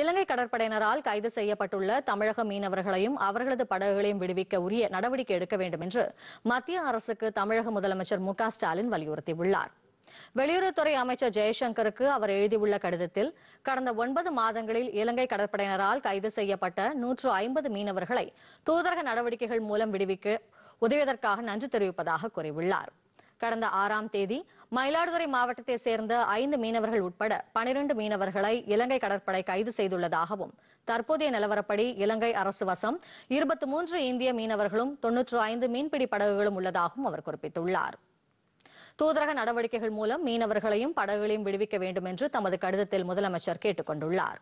இலங்கை கடற்படையினரால் கைது செய்யப்பட்டுள்ள தமிழக மீனவர்களையும் அவர்களது படகுகளையும் விடுவிக்க உரிய நடவடிக்கை எடுக்க வேண்டும் என்று மத்திய அரசுக்கு தமிழக முதலமைச்சர் மு ஸ்டாலின் வலியுறுத்தியுள்ளார் வெளியுறவுத்துறை அமைச்சர் ஜெயசங்கருக்கு அவர் எழுதியுள்ள கடிதத்தில் கடந்த ஒன்பது மாதங்களில் இலங்கை கடற்படையினரால் கைது செய்யப்பட்ட நூற்று ஐம்பது மீனவர்களை தூதரக நடவடிக்கைகள் மூலம் விடுவிக்க உதவியதற்காக நன்றி தெரிவிப்பதாக கூறியுள்ளாா் கடந்த ஆறாம் தேதி மயிலாடுதுறை மாவட்டத்தை சேர்ந்த ஐந்து மீனவர்கள் உட்பட பனிரண்டு மீனவர்களை இலங்கை கடற்படை கைது செய்துள்ளதாகவும் தற்போதைய நிலவரப்படி இலங்கை அரசு வசம் இருபத்தி மூன்று இந்திய மீனவர்களும் தொன்னூற்று ஐந்து மீன்பிடி படகுகளும் உள்ளதாகவும் அவர் குறிப்பிட்டுள்ளார் தூதரக நடவடிக்கைகள் மூலம் மீனவர்களையும் படகுகளையும் விடுவிக்க வேண்டும் என்று தமது கடிதத்தில் முதலமைச்சர் கேட்டுக் கொண்டுள்ளாா்